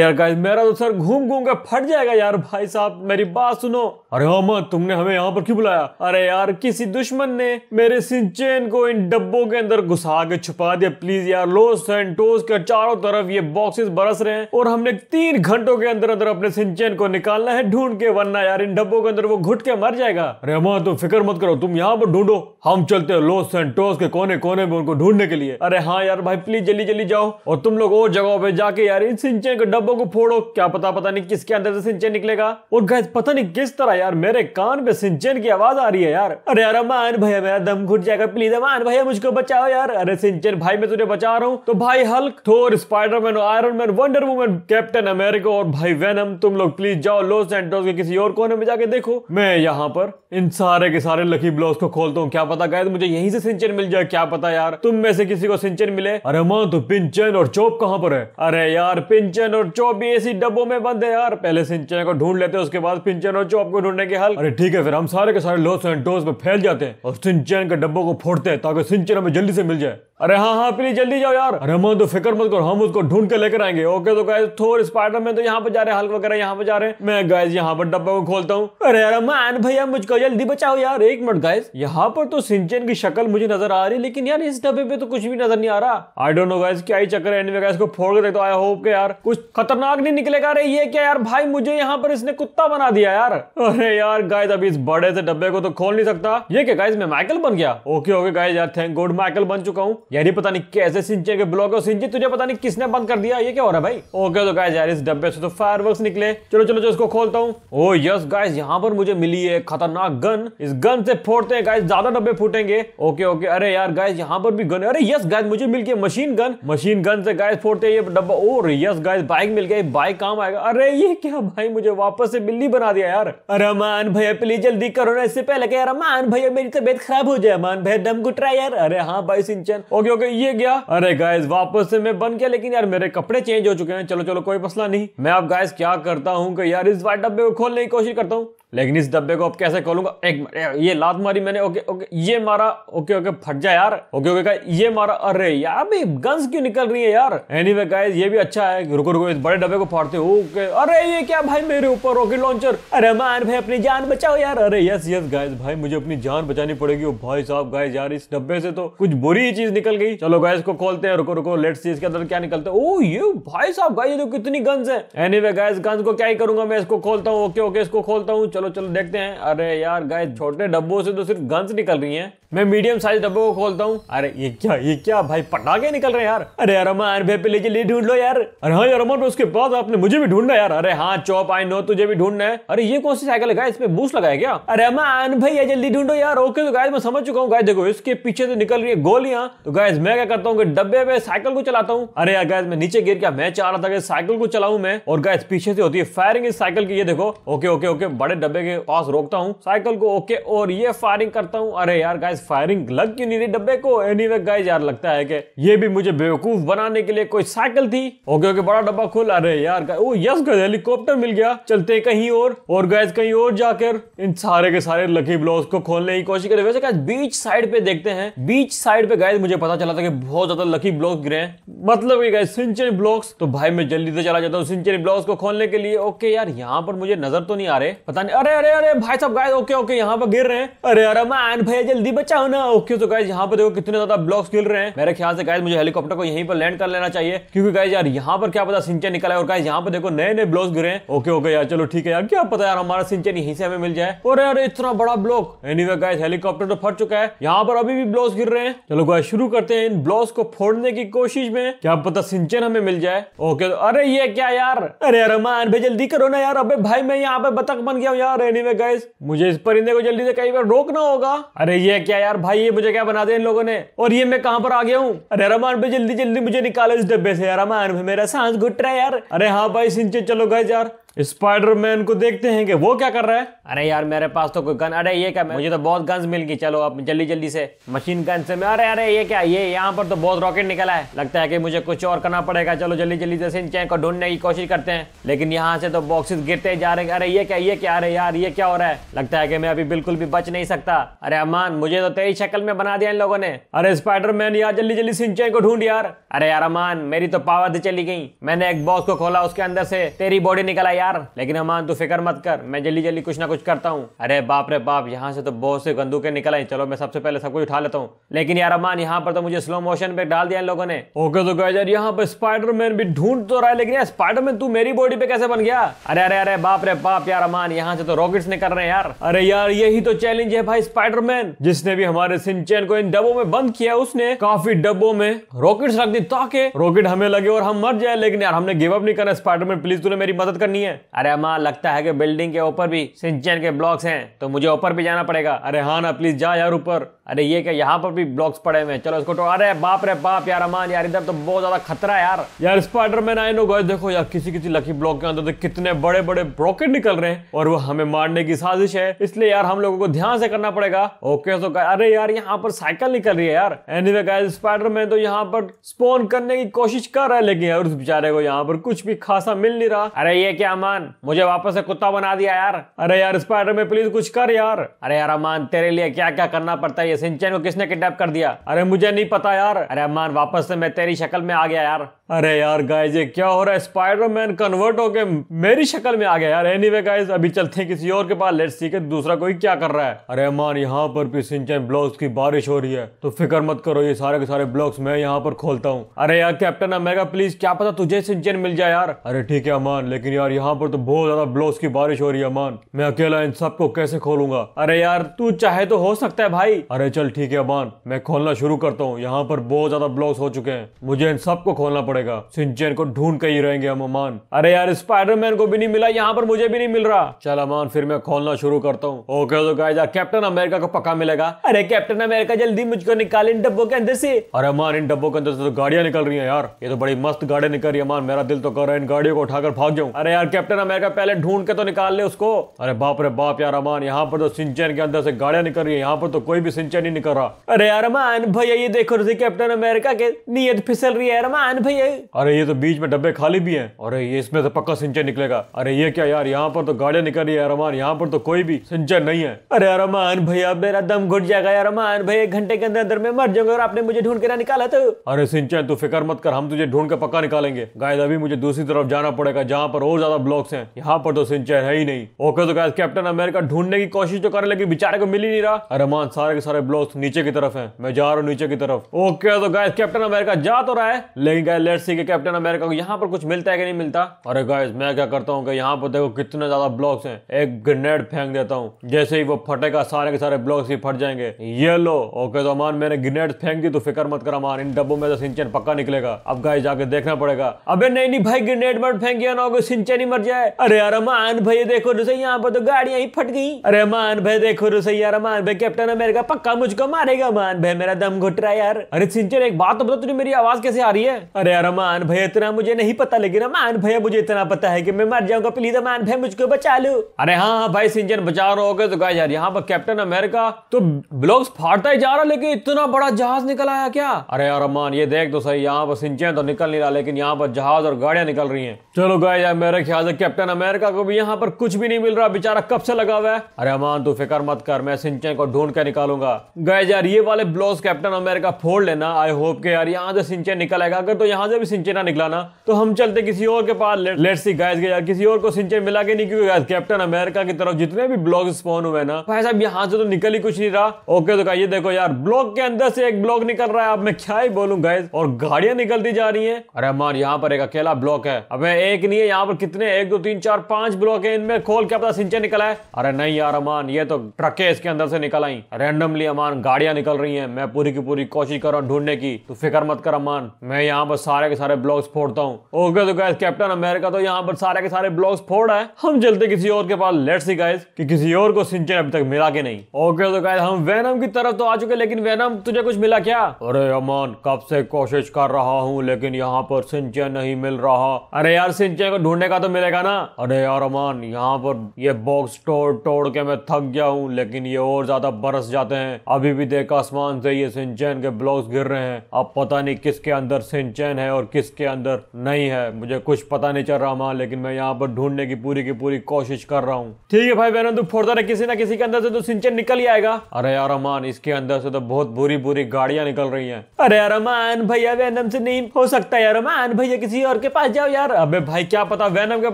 यार गाइस मेरा तो सर घूम घूम के फट जाएगा यार भाई साहब मेरी बात सुनो अरे अहमद हाँ, तुमने हमें यहाँ पर क्यों बुलाया अरे यार किसी दुश्मन ने मेरे सिंचेन को इन डब्बों के अंदर घुसा के छुपा दिया प्लीज यार लोस सेंटोस के चारों तरफ ये बॉक्सेस बरस रहे हैं और हमने तीन घंटों के अंदर अंदर अपने सिंचेन को निकालना है ढूंढ के वरना यार इन डब्बों के अंदर वो घुट के मर जाएगा अरे अहमद हाँ, तुम फिक्र मत करो तुम यहाँ पर ढूंढो हम चलते हैं लोस सेंटोस के कोने कोने में उनको ढूंढने के लिए अरे हाँ यार भाई प्लीज जल्दी जल्दी जाओ और तुम लोग और जगह पे जाके यार इन सिंचेन के डब्बों को फोड़ो क्या पता पता नहीं किसके अंदर से सिंचेन निकलेगा और गैस पता नहीं किस तरह यार मेरे कान पे सिंचन की आवाज आ रही है यार अरे यार अमान भैया मेरा दम घुट जाएगा प्लीज अमान भैया मुझको बचाओ यार अरे सिंचन भाई मैं तुझे बचा रहा हूँ तो भाई Hulk Thor Spiderman Iron Man Wonder Woman Captain America और भाई वेनम तुम लोग प्लीज जाओ लॉस एंटोस के किसी और कोने में जाके देखो मैं यहाँ पर इन सारे के सारे लकी ब्लॉज को खोलता हूँ क्या पता गायद मुझे यही से सिंचन मिल जाए क्या पता यार तुम में से किसी को सिंचन मिले अरे मान तो पिंचन और चौप कहाँ पर है अरे यार पिंचन और चौप भी ऐसी डब्बों में बंद है यार पहले सिंचन को ढूंढ लेते उसके बाद पिंचन और चौप को ढूंढने के हल अरे ठीक है फिर हम सारे के सारे लोस एंड डोज में फैल जाते हैं और सिंचन के डब्बों को फोड़ते हैं ताकि सिंचन हमें जल्दी से मिल जाए अरे हाँ हाँ प्लीज जल्दी जाओ यार अरे मैं तो फिक्र मत करो हम उसको ढूंढ के लेकर आएंगे ओके तो गाइस थोर में तो यहाँ पर जा रहे हैं हल्क वगैरह यहाँ पर जा रहे हैं मैं गाइस यहाँ पर डब्बा को खोलता हूँ अरे यार मान भैया मुझको जल्दी बचाओ यार एक मिनट गाइस यहाँ पर तो सिंचन की शक्ल मुझे नजर आ रही लेकिन यार इस डब्बे पे तो कुछ भी नजर नहीं आ रहा आई डोंट नो गाइस क्या ही चक्कर है एनवे गाइस को फोड़ देखो आई होप के यार कुछ खतरनाक नहीं निकलेगा अरे ये क्या यार भाई मुझे यहाँ पर इसने कुत्ता बना दिया यार अरे यार गाइस अभी इस बड़े से डब्बे को तो खोल नहीं सकता ये क्या गाइस मैं माइकल बन गया ओके ओके गाइस यार थैंक गॉड माइकल बन चुका हूँ यार ये पता नहीं कैसे सिंचे के ब्लॉक है सिंचे तुझे पता नहीं किसने बंद कर दिया ये क्या हो रहा है भाई ओके तो गाइस यार इस डब्बे से तो फायरवर्क्स निकले चलो चलो जो इसको खोलता हूँ ओ यस गाइस यहाँ पर मुझे मिली है खतरनाक गन इस गन से फोड़ते हैं गाइस ज्यादा डब्बे फूटेंगे ओके ओके अरे यार गाइस यहाँ पर भी गन अरे यस गाइस मुझे मिल गया मशीन गन मशीन गन से गाइस फोड़ते ये डब्बा और यस गाइस बाइक मिल गई बाइक काम आएगा अरे ये क्या भाई मुझे वापस से बिल्ली बना दिया यार अरमान भैया प्लीज जल्दी करो ना इससे पहले अरमान भैया मेरी तबियत खराब हो जाए अमान भैया दम घुट रहा यार अरे हाँ भाई सिंचन ओके ओके ये गया अरे गाइज वापस से मैं बन गया लेकिन यार मेरे कपड़े चेंज हो चुके हैं चलो चलो कोई मसला नहीं मैं आप गाइज क्या करता हूँ यार इस वाइट डब्बे को खोलने की कोशिश करता हूँ लेकिन इस डब्बे को अब कैसे खोलूंगा एक ये लात मारी मैंने ओके ओके ये मारा ओके ओके फट जा यार ओके ओके का ये मारा अरे यार भाई गन्स क्यों निकल रही है यार एनी वे गाइज ये भी अच्छा है रुको रुको इस बड़े डब्बे को फाड़ते ओके अरे ये क्या भाई मेरे ऊपर रॉकेट लॉन्चर अरे मार भाई अपनी जान बचाओ यार अरे यस यस गायस भाई मुझे अपनी जान बचानी पड़ेगी भाई साहब गायस यार इस डब्बे से तो कुछ बुरी चीज निकल गई चलो गायस को खोलते हैं रुको रुको लेट्स सी इसके अंदर क्या निकलता है ओ ये भाई साहब गाइज तो कितनी गन्स है एनी वे गायस गन्स को क्या ही करूंगा मैं इसको खोलता हूँ ओके ओके इसको खोलता हूँ चलो चलो देखते हैं अरे यार गाय छोटे डब्बों से तो सिर्फ गन्स निकल रही हैं मैं मीडियम साइज डब्बे को खोलता हूँ अरे ये क्या ये क्या भाई पटाखे निकल रहे यार अरे अरमा यार भाई पे लेके लिए ढूंढ लो यार अरे हाँ यार अमर उसके बाद आपने मुझे भी ढूंढना यार अरे हाँ चौप आई नो तुझे भी ढूंढना है अरे ये कौन सी साइकिल है इसमें बूस लगाया क्या अरे भाई भैया जल्दी ढूंढो यार ओके तो गाय मैं समझ चुका हूँ गाय देखो इसके पीछे से तो निकल रही है गोलियां तो गाय मैं क्या करता हूँ डब्बे में साइकिल को चलाता हूँ अरे यार गाय मैं नीचे गिर गया मैं चाह रहा था कि साइकिल को चलाऊ मैं और गाय पीछे से होती है फायरिंग इस साइकिल की ये देखो ओके ओके ओके बड़े डब्बे के पास रोकता हूँ साइकिल को ओके और ये फायरिंग करता हूँ अरे यार गाय गाइस फायरिंग लग क्यों नहीं रही डब्बे को एनीवे anyway, गाइस यार लगता है कि ये भी मुझे बेवकूफ बनाने के लिए कोई साइकिल थी ओके ओके बड़ा डब्बा खुल अरे यार ओ यस गाइस हेलीकॉप्टर मिल गया चलते कहीं और और गाइस कहीं और जाकर इन सारे के सारे लकी ब्लॉक्स को खोलने की कोशिश करें वैसे गाइस बीच साइड पे देखते हैं बीच साइड पे गाइस मुझे पता चला था कि बहुत ज्यादा लकी ब्लॉक गिरे हैं मतलब ये गाइस सिंचरी ब्लॉक्स तो भाई मैं जल्दी से चला जाता हूँ सिंचरी ब्लॉक्स को खोलने के लिए ओके यार यहाँ पर मुझे नजर तो नहीं आ रहे पता नहीं अरे अरे अरे भाई साहब गाइस ओके ओके यहाँ पर गिर रहे हैं अरे अरे मैं आन भैया जल्दी बच्चा होना ओके तो गाइज यहाँ पर देखो कितने ज्यादा ब्लॉक्स गिर रहे हैं मेरे ख्याल से गाइज मुझे हेलीकॉप्टर को यहीं पर लैंड कर लेना चाहिए क्योंकि गाइज यार यहाँ पर क्या पता सिंचन निकला है और गाइज यहाँ पर देखो नए नए ब्लॉक्स गिरे हैं ओके ओके यार चलो ठीक है यार क्या पता यार हमारा सिंचन यहीं से हमें मिल जाए और यार इतना बड़ा ब्लॉक एनी गाइज हेलीकॉप्टर तो फट चुका है यहाँ पर अभी भी ब्लॉक्स गिर रहे हैं चलो गाइज शुरू करते हैं इन ब्लॉक्स को फोड़ने की कोशिश में क्या पता सिंचन हमें मिल जाए ओके तो अरे ये क्या यार अरे यार मान भाई जल्दी करो ना यार अबे भाई मैं यहाँ पे बतख बन गया हूँ यार एनी वे गाइज मुझे इस परिंदे को जल्दी से कई बार रोकना होगा अरे ये क्या क्या यार भाई ये मुझे क्या बना दिया इन लोगों ने और ये मैं कहाँ पर आ गया हूँ अरे रमान भाई जल्दी जल्दी मुझे निकालो इस डब्बे से यार रमान भाई मेरा सांस घुट रहा है यार अरे हाँ भाई सिंचे चलो गए यार स्पाइडरमैन को देखते हैं कि वो क्या कर रहा है अरे यार मेरे पास तो कोई गन अरे ये क्या मुझे तो बहुत गन्स मिल गई चलो अब जल्दी जल्दी से मशीन गन से मैं अरे अरे ये क्या ये यहाँ पर तो बहुत रॉकेट निकला है लगता है कि मुझे कुछ और करना पड़ेगा चलो जल्दी जल्दी से इन चैन को ढूंढने की कोशिश करते हैं लेकिन यहाँ से तो बॉक्सेस गिरते जा रहे हैं अरे ये क्या ये क्या अरे यार ये क्या हो रहा है लगता है की मैं अभी बिल्कुल भी बच नहीं सकता अरे अमान मुझे तो तेरी शक्ल में बना दिया इन लोगों ने अरे मैन यार जल्दी जल्दी सिंचाई को ढूंढ यार अरे यार अमान मेरी तो पावर चली गई मैंने एक बॉक्स को खोला उसके अंदर से तेरी बॉडी निकला यार यार लेकिन हमान तू फिक्र मत कर मैं जल्दी जल्दी कुछ ना कुछ करता हूँ अरे बाप रे बाप यहाँ से तो बहुत से बंदूकें निकल आई चलो मैं सबसे पहले सब कुछ उठा लेता हूँ लेकिन यार अमान यहाँ पर तो मुझे स्लो मोशन पे डाल दिया इन लोगों ने ओके तो गए यार यहाँ पर मैन भी ढूंढ तो रहा है लेकिन यार मैन तू मेरी बॉडी पे कैसे बन गया अरे अरे अरे बाप रे बाप यार अमान यहाँ से तो रॉकेट्स निकल रहे हैं यार अरे यार यही तो चैलेंज है भाई मैन जिसने भी हमारे सिंचन को इन डब्बों में बंद किया उसने काफी डब्बों में रॉकेट्स रख दी ताकि रॉकेट हमें लगे और हम मर जाए लेकिन यार हमने गिव अप नहीं करना स्पाइडरमैन प्लीज तूने मेरी मदद करनी है अरे अम्मा लगता है कि बिल्डिंग के ऊपर भी सिंचन के ब्लॉक्स हैं तो मुझे ऊपर भी जाना पड़ेगा अरे हाँ ना प्लीज जा यार ऊपर अरे ये क्या यहाँ पर भी ब्लॉक्स पड़े हुए हैं चलो इसको तो अरे बाप रे बाप यार अमान यार इधर तो बहुत ज्यादा खतरा यार यार मैन आए नो गए देखो यार किसी किसी लकी ब्लॉक के अंदर तो कितने बड़े बड़े ब्रॉकेट निकल रहे हैं और वो हमें मारने की साजिश है इसलिए यार हम लोगों को ध्यान से करना पड़ेगा ओके तो अरे यार यहाँ पर साइकिल निकल रही है यार एनी गाय स्पाइडर मैन तो यहाँ पर स्पोन करने की कोशिश कर रहा है लेकिन यार उस बेचारे को यहाँ पर कुछ भी खासा मिल नहीं रहा अरे ये क्या अमान मुझे वापस से कुत्ता बना दिया यार अरे यार स्पाइडर मैन प्लीज कुछ कर यार अरे यार अमान तेरे लिए क्या क्या करना पड़ता है सिंचन को किसने किडनैप कर दिया अरे मुझे नहीं पता यार अरे अम्मान वापस से मैं तेरी शक्ल में आ गया यार अरे यार गाइज ये क्या हो रहा है स्पाइडरमैन कन्वर्ट होके मेरी शक्ल में आ गया यार एनीवे anyway, गाइज अभी चलते हैं किसी और के पास लेट्स सी के दूसरा कोई क्या कर रहा है अरे अम्मान यहाँ पर भी सिंचन ब्लॉक्स की बारिश हो रही है तो फिक्र मत करो ये सारे के सारे ब्लॉक्स मैं यहाँ पर खोलता हूँ अरे यार कैप्टन अमेरिका प्लीज क्या पता तुझे सिंचन मिल जाए यार अरे ठीक है अमान लेकिन यार यहाँ पर तो बहुत ज्यादा ब्लॉक्स की बारिश हो रही है अमान मैं अकेला इन सबको कैसे खोलूंगा अरे यार तू चाहे तो हो सकता है भाई अरे अरे चल ठीक है अबान मैं खोलना शुरू करता हूँ यहाँ पर बहुत ज्यादा ब्लॉक्स हो चुके हैं मुझे इन सबको खोलना पड़ेगा सिंचन को ढूंढ कर ही रहेंगे हम अमान अरे यार स्पाइडरमैन को भी नहीं मिला यहाँ पर मुझे भी नहीं मिल रहा चल अमान फिर मैं खोलना शुरू करता हूँ ओके तो गाइस कैप्टन अमेरिका को पक्का मिलेगा अरे कैप्टन अमेरिका जल्दी मुझको निकाल इन डब्बों के अंदर से अरे अमान इन डब्बों के अंदर से तो गाड़ियां निकल रही है यार ये तो बड़ी मस्त गाड़ी निकल रही है अमान मेरा दिल तो कर रहा है इन गाड़ियों को उठाकर भाग जाऊँ अरे यार कैप्टन अमेरिका पहले ढूंढ के तो निकाल ले उसको अरे बाप रे बाप यार अमान यहाँ पर तो सिंचन के अंदर से गाड़ियां निकल रही है यहाँ पर तो कोई भी सिंचन नीचा नहीं निकल रहा अरे अरमान भैया ये देखो रसी कैप्टन अमेरिका के नियत फिसल रही है अरमान भैया अरे ये तो बीच में डब्बे खाली भी है अरे ये इसमें तो पक्का सिंचन निकलेगा अरे ये क्या यार यहाँ पर तो गाड़िया निकल रही है अरमान यहाँ पर तो कोई भी सिंचन नहीं है अरे अरमान भैया मेरा दम घुट जाएगा अरमान भैया एक घंटे के अंदर अंदर में मर जाऊंगा आपने मुझे ढूंढ के ना निकाला तो अरे सिंचन तू फिक्र मत कर हम तुझे ढूंढ के पक्का निकालेंगे गाय अभी मुझे दूसरी तरफ जाना पड़ेगा जहाँ पर और ज्यादा ब्लॉक्स हैं यहाँ पर तो सिंचन है ही नहीं ओके तो गाय कैप्टन अमेरिका ढूंढने की कोशिश तो कर लेकिन बेचारे को मिल ही नहीं रहा अरमान सारे के सारे ब्लोस नीचे की तरफ है मैं जा रहा हूँ नीचे की तरफ ओके तो गाइस कैप्टन अमेरिका जा तो रहा है लेकिन गाइस लेट्स सी कि कैप्टन अमेरिका को यहाँ पर कुछ मिलता है कि नहीं मिलता अरे गाइस मैं क्या करता हूँ कि यहाँ पर देखो कितने ज्यादा ब्लॉक्स हैं एक ग्रेनेड फेंक देता हूँ जैसे ही वो फटेगा सारे के सारे ब्लॉक्स ही फट जाएंगे ये लो ओके तो अमान मैंने ग्रेनेड फेंक दी तो फिक्र मत कर अमान इन डब्बों में तो सिंचन पक्का निकलेगा अब गाय जाके देखना पड़ेगा अब नहीं नहीं भाई ग्रेनेड मत फेंक गया ना सिंचन ही मर जाए अरे यार अमान भाई देखो रुसे यहाँ पर तो गाड़िया ही फट गई अरे अमान भाई देखो रुसे यार अमान भाई कैप्टन अमेरिका पक्का मुझको मारेगा मान भाई मेरा दम घुट रहा है यार अरे सिंचर एक बात तो बता तुझे मेरी आवाज कैसे आ रही है अरे यार मान भाई इतना मुझे नहीं पता लेकिन मान भैया मुझे इतना पता है कि मैं मर जाऊंगा प्लीज मान भाई मुझको बचा लो अरे हाँ हाँ भाई सिंचर बचा रहोगे तो यार यहाँ पर कैप्टन अमेरिका तो ब्लॉग फाड़ता ही जा रहा लेकिन इतना बड़ा जहाज निकल आया क्या अरे यार मान ये देख तो सही यहाँ पर सिंचर तो निकल नहीं रहा लेकिन यहाँ पर जहाज और गाड़ियां निकल रही है चलो गाय यार मेरे ख्याल से कैप्टन अमेरिका को भी यहाँ पर कुछ भी नहीं मिल रहा बेचारा कब से लगा हुआ है अरे अमान हाँ, तू फिक्र मत कर मैं सिंचन को ढूंढ के निकालूंगा होगा गए यार ये वाले ब्लॉस कैप्टन अमेरिका फोड़ लेना आई होप के यार यहाँ से सिंचन निकल आएगा अगर तो यहाँ से भी सिंचन ना निकला ना तो हम चलते किसी और के पास लेट, सी गाइस के यार किसी और को सिंचन मिला के नहीं क्योंकि कैप्टन अमेरिका की तरफ जितने भी ब्लॉग स्पॉन हुए ना भाई साहब यहाँ से तो निकल ही कुछ नहीं रहा ओके तो कहिए देखो यार ब्लॉक के अंदर से एक ब्लॉक निकल रहा है अब मैं क्या ही बोलूँ गाइज और गाड़ियां निकलती जा रही है अरे हमारे यहाँ पर एक अकेला ब्लॉक है अब एक नहीं है यहाँ पर कितने एक दो तीन चार पांच ब्लॉक है इनमें खोल के अपना सिंचन निकला है अरे नहीं यार अमान ये तो ट्रकें इसके अंदर से निकल आई रैंडमली नहीं अमान गाड़ियां निकल रही हैं मैं पूरी की पूरी कोशिश कर रहा हूँ ढूंढने की तो फिक्र मत कर अमान मैं यहाँ पर सारे के सारे ब्लॉग्स फोड़ता हूँ ओके तो गैस कैप्टन अमेरिका तो यहाँ पर सारे के सारे ब्लॉग्स फोड़ रहा है हम चलते किसी और के पास लेट सी गैस कि किसी और को सिंचन अभी तक मिला के नहीं ओके तो गैस हम वैनम की तरफ तो आ चुके लेकिन वैनम तुझे कुछ मिला क्या अरे अमान कब से कोशिश कर रहा हूँ लेकिन यहाँ पर सिंचन नहीं मिल रहा अरे यार सिंचन को ढूंढने का तो मिलेगा ना अरे यार अमान यहाँ पर ये बॉक्स तोड़ तोड़ के मैं थक गया हूँ लेकिन ये और ज्यादा बरस जाते हैं हैं अभी भी देखा आसमान से ये सिंचैन के ब्लॉक्स गिर रहे हैं अब पता नहीं किसके अंदर सिंचैन है और किसके अंदर नहीं है मुझे कुछ पता नहीं चल रहा माँ लेकिन मैं यहाँ पर ढूंढने की पूरी की पूरी कोशिश कर रहा हूँ ठीक है भाई बहनों तू फोड़ता रहे किसी ना किसी के अंदर से तो सिंचन निकल ही आएगा अरे यार अमान इसके अंदर से तो बहुत बुरी बुरी गाड़ियां निकल रही हैं अरे यार अमान भैया वैनम से नहीं हो सकता यार अमान भैया किसी और के पास जाओ यार अबे भाई क्या पता वैनम के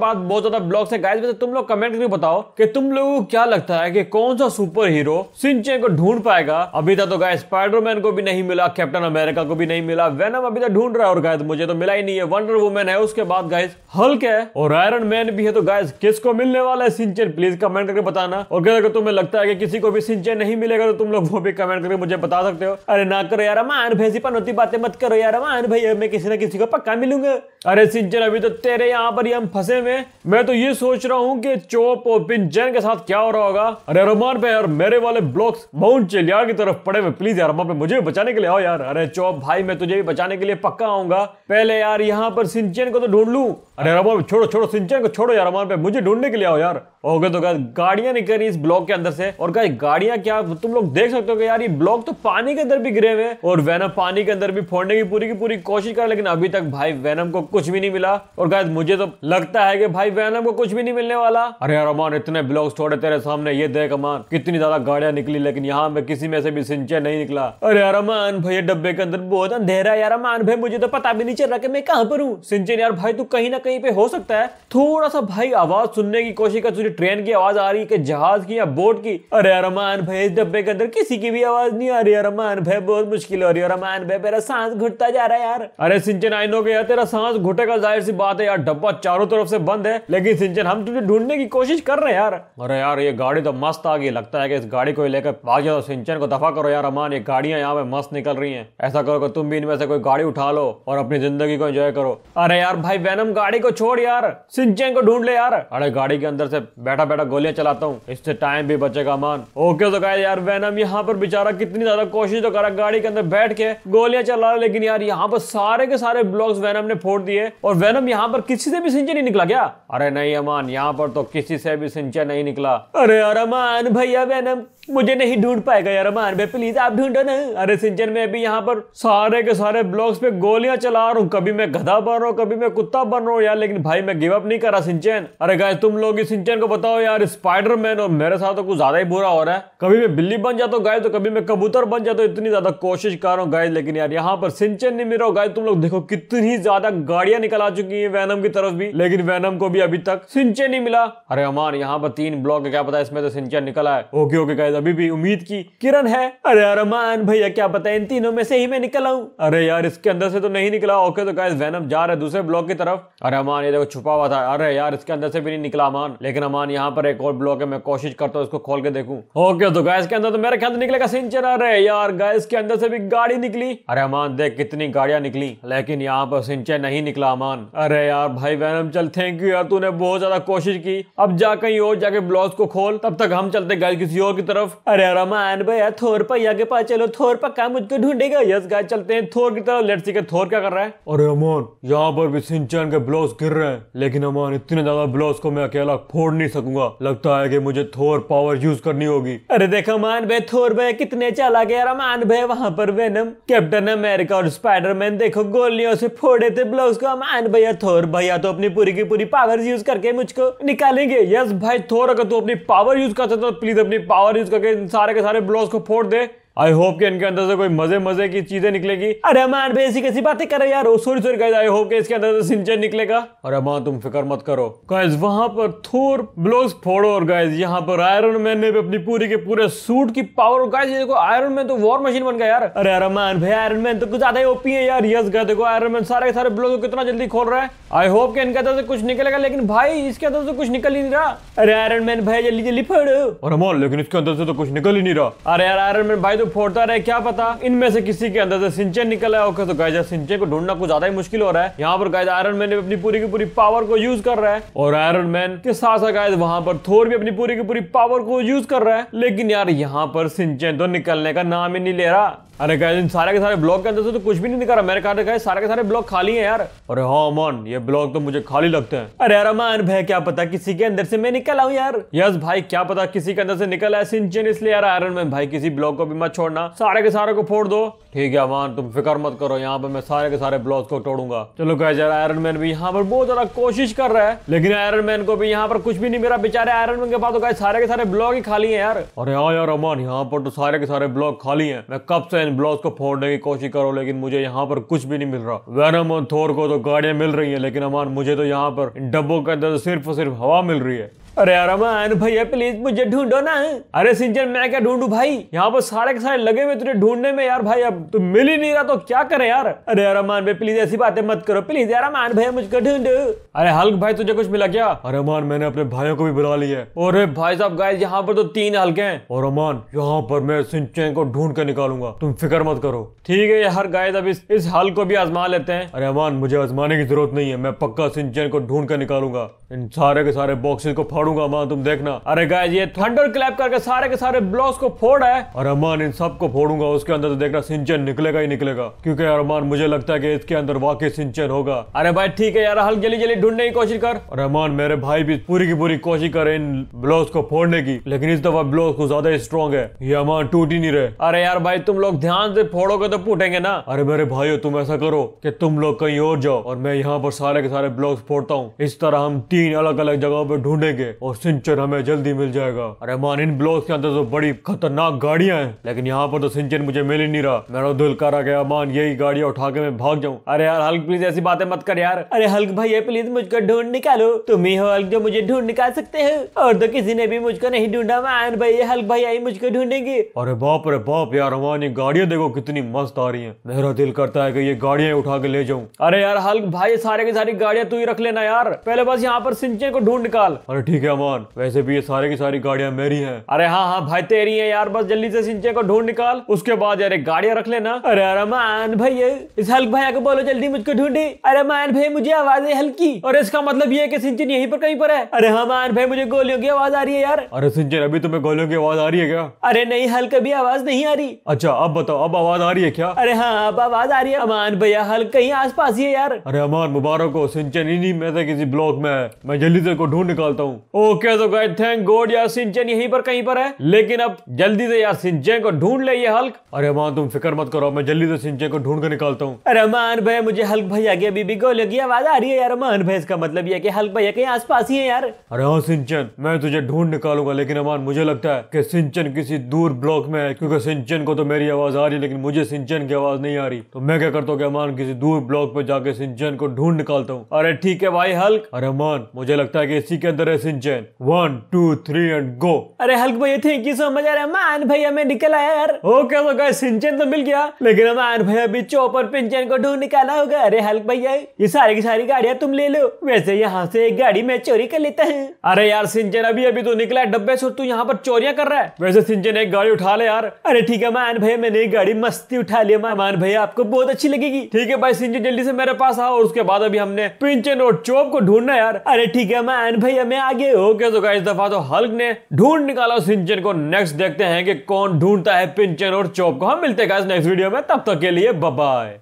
पास बहुत ज्यादा ब्लॉक है गाइस तुम लोग कमेंट करके बताओ कि तुम लोगों को क्या लगता है कि कौन सा सुपर हीरो सिंचन को ढूंढ पाएगा अभी तक तो गाय स्पाइडरमैन को भी नहीं मिला कैप्टन अमेरिका को भी नहीं मिला वेनम अभी तक ढूंढ रहा है और गाय मुझे तो मिला ही नहीं है वंडर वुमेन है उसके बाद गाइस हल्क है और आयरन मैन भी है तो गाइस किसको मिलने वाला है सिंचन प्लीज कमेंट करके बताना और अगर तुम्हें लगता है कि किसी को भी सिंचन नहीं मिलेगा तो तुम लोग वो भी कमेंट करके मुझे बता सकते हो अरे ना करो यार मान भैसी होती बातें मत करो यार मान भाई मैं किसी ना किसी को पक्का मिलूंगा अरे सिंचन अभी तो तेरे यहाँ पर ही हम फंसे हुए मैं तो ये सोच रहा हूँ कि चोप और पिंजन के साथ क्या हो रहा होगा अरे रोमान पे यार मेरे वाले ब्लॉक्स माउंट लिया की तरफ पड़े हुए प्लीज यार पे मुझे भी बचाने के लिए आओ यार अरे चो भाई मैं तुझे भी बचाने के लिए पक्का आऊंगा पहले यार यहाँ पर सिंचन को तो ढूंढ लू अरे रमा छोड़ो छोड़ो सिंचन को छोड़ो यार पे मुझे ढूंढने के लिए आओ यार हो गए तो गाय गाड़ियां निकल रही इस ब्लॉक के अंदर से और गाय गाड़ियां क्या तुम लोग देख सकते हो कि यार ये ब्लॉक तो पानी के अंदर भी गिरे हुए और वैनम पानी के अंदर भी फोड़ने की पूरी की पूरी कोशिश कर लेकिन अभी तक भाई वैनम को कुछ भी नहीं मिला और गाय मुझे तो लगता है कि भाई वैनम को कुछ भी नहीं मिलने वाला अरे यार अमान इतने ब्लॉक छोड़े तेरे सामने ये देख अमान कितनी ज्यादा गाड़ियां निकली लेकिन यहाँ पे किसी में से भी सिंचे नहीं निकला अरे यार अमान भाई डब्बे के अंदर बहुत अंधेरा यार अमान भाई मुझे तो पता भी नहीं चल रहा कि मैं कहाँ पर हूँ सिंचन यार भाई तू कहीं ना कहीं पे हो सकता है थोड़ा सा भाई आवाज सुनने की कोशिश कर ट्रेन की आवाज आ रही है जहाज की या बोट की अरे रमान भाई इस डब्बे के अंदर किसी की भी आवाज नहीं आ रही अरमान भाई बहुत मुश्किल हो रही है अरमान भाई मेरा सांस घुटता जा रहा है यार अरे सिंचन आइन के यार तेरा सांस घुटेगा जाहिर सी बात है यार डब्बा चारों तरफ से बंद है लेकिन सिंचन हम तुझे ढूंढने की कोशिश कर रहे हैं यार अरे यार ये गाड़ी तो मस्त आ गई लगता है कि इस गाड़ी को लेकर भाग जाओ सिंचन को दफा करो यार रमान ये गाड़िया यहाँ पे मस्त निकल रही है ऐसा करो तुम भी इनमें से कोई गाड़ी उठा लो और अपनी जिंदगी को एंजॉय करो अरे यार भाई वैनम गाड़ी को छोड़ यार सिंचन को ढूंढ ले यार अरे गाड़ी के अंदर से बैठा बैठा गोलियां चलाता हूँ इससे टाइम भी बचेगा मान ओके तो गाय यार वैनम यहाँ पर बेचारा कितनी ज्यादा कोशिश तो करा गाड़ी के अंदर बैठ के गोलियां चला लेकिन यार यहाँ पर सारे के सारे ब्लॉक्स वैनम ने फोड़ दिए और वैनम यहाँ पर किसी से भी सिंचे नहीं निकला क्या अरे नहीं अमान यहाँ पर तो किसी से भी सिंचे नहीं निकला अरे यार अमान भैया वैनम मुझे नहीं ढूंढ पाएगा यार अमान भाई प्लीज आप ढूंढो ना अरे सिंचन मैं अभी यहाँ पर सारे के सारे ब्लॉक्स पे गोलियां चला रहा हूँ कभी मैं गधा बन रहा हूँ कभी मैं कुत्ता बन रहा हूँ यार लेकिन भाई मैं गिव अप नहीं कर रहा सिंचन अरे गाय तुम लोग ही सिंचन को बताओ यार स्पाइडरमैन और मेरे साथ तो कुछ ज्यादा ही बुरा हो रहा है कभी मैं बिल्ली बन जाता हूँ गाय तो कभी मैं कबूतर बन जाता हूँ इतनी ज्यादा कोशिश कर रहा हूँ गाय लेकिन यार यहाँ पर सिंचन नहीं मिल रहा गाय तुम लोग देखो कितनी ज्यादा गाड़ियां निकल आ चुकी है वैनम की तरफ भी लेकिन वैनम को भी अभी तक सिंचन नहीं मिला अरे अमान यहाँ पर तीन ब्लॉक क्या पता इसमें तो सिंचन निकला है ओके ओके गाय शायद अभी भी उम्मीद की किरण है अरे अरमान भैया क्या पता इन तीनों में से ही मैं निकल आऊ अरे यार इसके अंदर से तो नहीं निकला ओके तो गाइस वैनम जा रहा है दूसरे ब्लॉक की तरफ अरे अमान ये देखो छुपा हुआ था अरे यार इसके अंदर से भी नहीं निकला अमान लेकिन अमान यहाँ पर एक और ब्लॉक है मैं कोशिश करता हूँ इसको खोल के देखू ओके तो गाय इसके अंदर तो मेरे ख्याल निकलेगा सिंचन अरे यार गाय इसके अंदर से भी गाड़ी निकली अरे अमान देख कितनी गाड़ियां निकली लेकिन यहाँ पर सिंचन नहीं निकला अमान अरे यार भाई वैनम चल थैंक यू यार तूने बहुत ज्यादा कोशिश की अब जा कहीं और जाके ब्लॉक को खोल तब तक हम चलते गाइस किसी और की तरफ तरफ अरे रमान भैया थोर पर के पास चलो थोर पर काम मुझको ढूंढेगा यस गाय चलते हैं थोर की तरफ लेट्स सी के थोर क्या कर रहा है अरे अमोन यहाँ पर भी सिंचन के ब्लाउज गिर रहे हैं लेकिन अमोन इतने ज्यादा ब्लाउज को मैं अकेला फोड़ नहीं सकूंगा लगता है की मुझे थोर पावर यूज करनी होगी अरे देखो मान भाई थोर भाई कितने चला गया रामान भाई वहाँ पर वेनम कैप्टन अमेरिका और स्पाइडरमैन देखो गोलियों से फोड़े थे ब्लाउज को अमान भैया थोर भैया तो अपनी पूरी की पूरी पावर यूज करके मुझको निकालेंगे यस भाई थोर अगर तू अपनी पावर यूज कर सकते तो प्लीज अपनी पावर यूज करके सारे के सारे ब्लॉक्स को फोड़ दे आई होप के इनके अंदर से कोई मजे मजे की चीजें निकलेगी अरे अमान भाई ऐसी कैसी बातें कर रहे यार sorry sorry guys I hope के इसके अंदर से सिंचन निकलेगा अरे अमान तुम फिक्र मत करो गाइस वहां पर थोर ब्लॉक्स फोड़ो और गाइस यहाँ पर आयरन मैन ने भी अपनी पूरी के पूरे सूट की पावर और गाइस देखो आयरन मैन तो वॉर मशीन बन गया यार अरे अरमान भाई आयरन मैन तो कुछ ज्यादा ही ओपी है यार यस गाइस देखो आयरन मैन सारे सारे ब्लोज कितना जल्दी खोल रहा है आई होप के इनके अंदर से कुछ निकलेगा लेकिन भाई इसके अंदर से कुछ निकल ही नहीं रहा अरे आयरन मैन भाई जल्दी जल्दी फोड़ो और अमान लेकिन इसके अंदर से तो कुछ निकल ही नहीं रहा अरे यार आयरन मैन भाई जो फोड़ता रहे क्या पता इनमें से किसी के अंदर से सिंचन निकल है ओके तो गाय सिंचन को ढूंढना कुछ ज्यादा ही मुश्किल हो रहा है यहाँ पर गाय आयरन मैन अपनी पूरी की पूरी पावर को यूज कर रहा है और आयरन मैन के साथ साथ गाय वहां पर थोर भी अपनी पूरी की पूरी पावर को यूज कर रहा है लेकिन यार यहाँ पर सिंचन तो निकलने का नाम ही नहीं ले रहा अरे कह सारे के सारे ब्लॉक के अंदर से तो कुछ भी नहीं दिखा रहा मैंने कहा कहा सारे के सारे ब्लॉक खाली हैं यार अरे हाँ अमान ये ब्लॉक तो मुझे खाली लगते हैं अरे यार भाई क्या पता किसी के अंदर से मैं निकल आऊँ यार यस भाई क्या पता किसी के अंदर से निकल आया सिंचन इसलिए यार आयरन मैन भाई किसी ब्लॉक को भी मत छोड़ना सारे के सारे को फोड़ दो ठीक है अमान तुम फिक्र मत करो यहाँ पर मैं सारे के सारे ब्लॉक को तोड़ूंगा चलो कह यार आयरन मैन भी यहाँ पर बहुत ज्यादा कोशिश कर रहा है लेकिन आयरन मैन को भी यहाँ पर कुछ भी नहीं मेरा बेचारे आयरन मैन के पास तो कहे सारे के सारे ब्लॉक ही खाली है यार अरे हाँ यार अमान यहाँ पर तो सारे के सारे ब्लॉक खाली है मैं कब से इन ब्लॉक को फोड़ने की कोशिश करो लेकिन मुझे यहाँ पर कुछ भी नहीं मिल रहा वैनम और थोर को तो गाड़ियां मिल रही है लेकिन अमान मुझे तो यहाँ पर इन डब्बों के अंदर तो सिर्फ सिर्फ हवा मिल रही है अरे यार अमान भैया प्लीज मुझे ढूंढो ना अरे सिंचन मैं क्या ढूंढू भाई यहाँ पर सारे के सारे लगे हुए तुझे ढूंढने में यार भाई अब तू मिल ही नहीं रहा तो क्या करे यार अरे यार अमान भाई प्लीज ऐसी बातें मत करो प्लीज यार अमान भैया मुझको ढूंढो अरे हल्क भाई तुझे कुछ मिला क्या अरे अमान मैंने अपने भाइयों को भी बुला लिया है और भाई साहब गाय यहाँ पर तो तीन हल्के हैं और अमान यहाँ पर मैं सिंचन को ढूंढ कर निकालूंगा तुम फिक्र मत करो ठीक है यार गाय अब इस हल को भी आजमा लेते हैं अरे अमान मुझे आजमाने की जरूरत नहीं है मैं पक्का सिंचन को ढूंढ कर निकालूंगा इन सारे के सारे बॉक्सेस को फाड़ूंगा अमान तुम देखना अरे गाइस ये थंडर क्लैप करके सारे के सारे ब्लॉक्स को फोड़ा है और अमान इन सबको फोड़ूंगा उसके अंदर तो देखना सिंचन निकलेगा ही निकलेगा क्योंकि यार अमान मुझे लगता है कि इसके अंदर वाकई सिंचन होगा अरे भाई ठीक है यार हल जल्दी जल्दी ढूंढने की कोशिश कर और अमान मेरे भाई भी पूरी की पूरी कोशिश करे इन ब्लॉक्स को फोड़ने की लेकिन इस दफा ब्लॉक को ज्यादा स्ट्रॉन्ग है ये अमान टूट ही नहीं रहे अरे यार भाई तुम लोग ध्यान से फोड़ोगे तो फूटेंगे ना अरे मेरे भाई तुम ऐसा करो कि तुम लोग कहीं और जाओ और मैं यहाँ पर सारे के सारे ब्लॉक्स फोड़ता हूँ इस तरह हम तीन अलग अलग जगहों पर ढूंढेंगे और सिंचन हमें जल्दी मिल जाएगा अरे मान इन ब्लॉक के अंदर तो बड़ी खतरनाक गाड़ियां हैं लेकिन यहाँ पर तो सिंचन मुझे मिल ही नहीं रहा मेरा तो दिल करा गया मान यही गाड़िया उठा के मैं भाग जाऊँ अरे यार हल्क प्लीज ऐसी बातें मत कर यार अरे हल्क भैया प्लीज मुझको ढूंढ निकालो तुम ही हो हल्क जो मुझे ढूंढ निकाल सकते हो और तो किसी ने भी मुझको नहीं ढूंढा मान भैया हल्क भाई आई मुझको ढूंढेंगे अरे बाप रे बाप यार हमारी गाड़िया देखो कितनी मस्त आ रही है मेरा दिल करता है की ये गाड़िया उठा के ले जाऊँ अरे यार हल्क भाई सारे की सारी गाड़िया तू ही रख लेना यार पहले बस यहाँ पर सिंचन को ढूंढ निकाल अरे ठीक ठीक है अमान वैसे भी ये सारे की सारी गाड़ियां मेरी हैं अरे हाँ हाँ भाई तेरी है यार बस जल्दी से सिंचे को ढूंढ निकाल उसके बाद यार गाड़िया गाड़ियां रख लेना अरे मान भाई इस हल्क भैया को बोलो जल्दी मुझको ढूंढे अरे मान भाई मुझे आवाज है हल्की और इसका मतलब ये है की सिंचन यही पर कहीं पर है अरे हाँ मान भाई मुझे गोलियों की आवाज आ रही है यार अरे सिंचन अभी तुम्हें गोलियों की आवाज आ रही है क्या अरे नहीं हल्क अभी आवाज नहीं आ रही अच्छा अब बताओ अब आवाज आ रही है क्या अरे हाँ अब आवाज आ रही है अमान भैया हल्क कहीं आस पास ही है यार अरे अमान मुबारक हो सिंचन इन्हीं में से किसी ब्लॉक में है मैं जल्दी से को ढूंढ निकालता हूँ ओके तो गाय थैंक गॉड यार सिंचन यहीं पर कहीं पर है लेकिन अब जल्दी से यार सिंचन को ढूंढ ले ये हल्क अरे मान तुम फिक्र मत करो मैं जल्दी से सिंचन को ढूंढ कर निकालता हूँ अरे मान भाई मुझे हल्क भाई आगे भी गोलियों की आवाज आ रही है यार मान भाई इसका मतलब ये की हल्क भैया के पास ही है यार अरे हाँ सिंचन मैं तुझे ढूंढ निकालूंगा लेकिन अमान मुझे लगता है की सिंचन किसी दूर ब्लॉक में है क्यूँकी सिंचन को तो मेरी आवाज आ रही है लेकिन मुझे सिंचन की आवाज नहीं आ रही तो मैं क्या करता हूँ अमान किसी दूर ब्लॉक पे जाके सिंचन को ढूंढ निकालता हूँ अरे ठीक है भाई हल्क अरे अमान मुझे लगता है की इसी के अंदर है engine one two three and go अरे हल्क भाई थैंक यू सो मच अरे मान भैया मैं निकला यार ओके तो गाइस इंजन तो मिल गया लेकिन मान भैया अभी चौपर पे इंजन को ढूंढ निकाला होगा अरे हल्क भैया ये सारी की सारी गाड़ियां तुम ले लो वैसे यहाँ से एक गाड़ी मैं चोरी कर लेता हूँ अरे यार सिंचन अभी अभी तो निकला डब्बे से तू यहाँ पर चोरिया कर रहा है वैसे सिंचन एक गाड़ी उठा ले यार अरे ठीक है मान भैया मैंने एक गाड़ी मस्ती उठा लिया मान भैया आपको बहुत अच्छी लगेगी ठीक है भाई सिंचन जल्दी से मेरे पास आओ और उसके बाद अभी हमने पिंचन और चोप को ढूंढना यार अरे ठीक है मान भैया मैं आगे ओके तो इस दफा तो हल्क ने ढूंढ निकाला सिंचन को नेक्स्ट देखते हैं कि कौन ढूंढता है पिंचन और चौप को हम मिलते हैं नेक्स्ट वीडियो में तब तक के लिए बाय